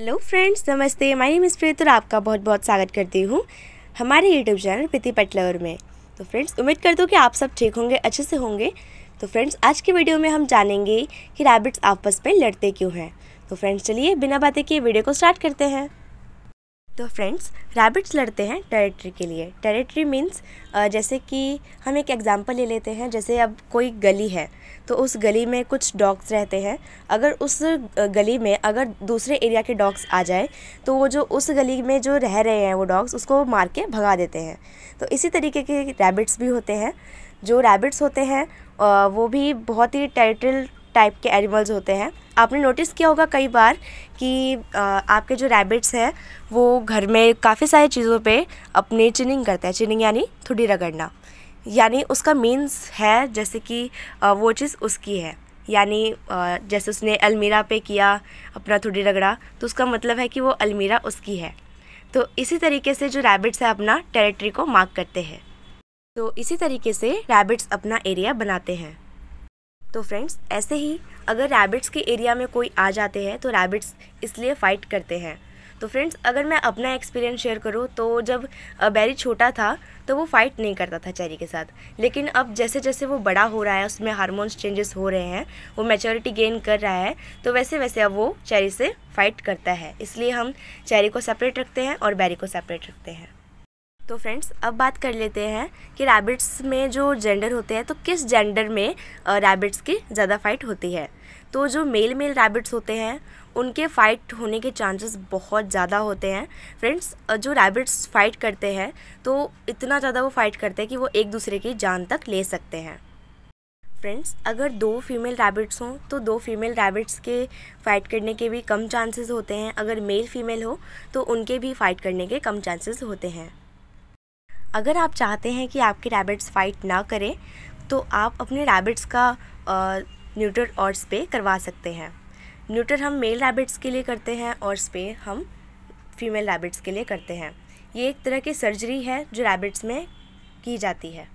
hello friends नमस्ते my name is Preet और आपका बहुत बहुत स्वागत करती हूँ हमारे यूट्यूब चैनल प्रीति पटलवर में तो फ्रेंड्स उम्मीद करती हूँ कि आप सब ठीक होंगे अच्छे से होंगे तो फ्रेंड्स आज की वीडियो में हम जानेंगे कि रैबिट्स आपस में लड़ते क्यों हैं तो फ्रेंड्स चलिए बिना बातें किए वीडियो को स्टार्ट करते हैं तो फ्रेंड्स रैबिट्स लड़ते हैं टेरेटरी के लिए टेरिटरी मीन्स जैसे कि हम एक एग्ज़ाम्पल ले लेते हैं जैसे अब कोई गली है तो उस गली में कुछ डॉग्स रहते हैं अगर उस गली में अगर दूसरे एरिया के डॉग्स आ जाए तो वो जो उस गली में जो रह रहे हैं वो डॉग्स उसको मार के भगा देते हैं तो इसी तरीके के रैबिट्स भी होते हैं जो रैबिट्स होते हैं वो भी बहुत ही टेरेटरल टाइप के एनिमल्स होते हैं आपने नोटिस किया होगा कई बार कि आपके जो रैबिट्स हैं वो घर में काफ़ी सारी चीज़ों पे अपने चिनिंग करते हैं चिनिंग यानी थोड़ी रगड़ना यानी उसका मीन्स है जैसे कि वो चीज़ उसकी है यानी जैसे उसने अलमीरा पे किया अपना थोड़ी रगड़ा तो उसका मतलब है कि वो अलमीरा उसकी है तो इसी तरीके से जो रैबिट्स हैं अपना टेरिटरी को मार्क करते हैं तो इसी तरीके से रैबिट्स अपना एरिया बनाते हैं तो फ्रेंड्स ऐसे ही अगर रैबिट्स के एरिया में कोई आ जाते हैं तो रैबिट्स इसलिए फ़ाइट करते हैं तो फ्रेंड्स अगर मैं अपना एक्सपीरियंस शेयर करूँ तो जब बैरी छोटा था तो वो फाइट नहीं करता था चेरी के साथ लेकिन अब जैसे जैसे वो बड़ा हो रहा है उसमें हार्मोन्स चेंजेस हो रहे हैं वो मेचोरिटी गेन कर रहा है तो वैसे वैसे अब वो चेरी से फाइट करता है इसलिए हम चेरी को सेपरेट रखते हैं और बैरी को सेपरेट रखते हैं तो फ्रेंड्स अब बात कर लेते हैं कि रैबिट्स में जो जेंडर होते हैं तो किस जेंडर में रैबिट्स की ज़्यादा फाइट होती है तो जो मेल मेल रैबिट्स होते हैं उनके फाइट होने के चांसेस बहुत ज़्यादा होते हैं फ्रेंड्स जो रैबिट्स फाइट करते हैं तो इतना ज़्यादा वो फाइट करते हैं कि वो एक दूसरे की जान तक ले सकते हैं फ्रेंड्स अगर दो फीमेल रैबिट्स हों तो दो फीमेल रैबिट्स के फाइट करने के भी कम चांसेस होते हैं अगर मेल फीमेल हो तो उनके भी फाइट करने के कम चांसेस होते हैं अगर आप चाहते हैं कि आपके रैबिट्स फाइट ना करें तो आप अपने रैबिट्स का न्यूटर और स्पे करवा सकते हैं न्यूटर हम मेल रैबिट्स के लिए करते हैं और स्पे हम फीमेल रैबिट्स के लिए करते हैं ये एक तरह की सर्जरी है जो रैबिट्स में की जाती है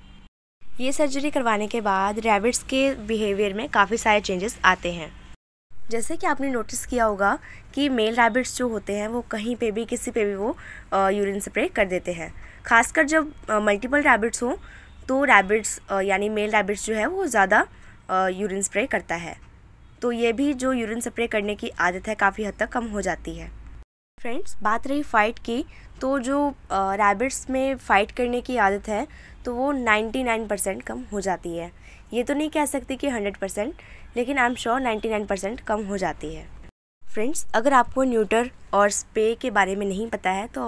ये सर्जरी करवाने के बाद रैबिट्स के बिहेवियर में काफ़ी सारे चेंजेस आते हैं जैसे कि आपने नोटिस किया होगा कि मेल रैबिट्स जो होते हैं वो कहीं पे भी किसी पे भी वो यूरिन स्प्रे कर देते हैं खासकर जब मल्टीपल रैबिट्स हों तो रैबिट्स यानी मेल रैबिट्स जो है वो ज़्यादा यूरिन स्प्रे करता है तो ये भी जो यूरिन स्प्रे करने की आदत है काफ़ी हद तक कम हो जाती है फ्रेंड्स बात रही फ़ाइट की तो जो रैबिट्स में फ़ाइट करने की आदत है तो वो 99 परसेंट कम हो जाती है ये तो नहीं कह सकती कि 100 परसेंट लेकिन आई एम श्योर 99 परसेंट कम हो जाती है फ्रेंड्स अगर आपको न्यूटर और स्पे के बारे में नहीं पता है तो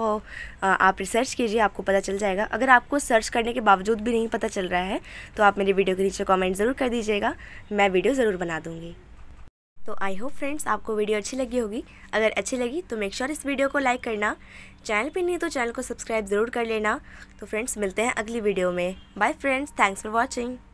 आप रिसर्च कीजिए आपको पता चल जाएगा अगर आपको सर्च करने के बावजूद भी नहीं पता चल रहा है तो आप मेरे वीडियो के नीचे कमेंट ज़रूर कर दीजिएगा मैं वीडियो ज़रूर बना दूँगी तो आई होप फ्रेंड्स आपको वीडियो अच्छी लगी होगी अगर अच्छी लगी तो मेक श्योर sure इस वीडियो को लाइक करना चैनल पर नहीं तो चैनल को सब्सक्राइब ज़रूर कर लेना तो फ्रेंड्स मिलते हैं अगली वीडियो में bye friends thanks for watching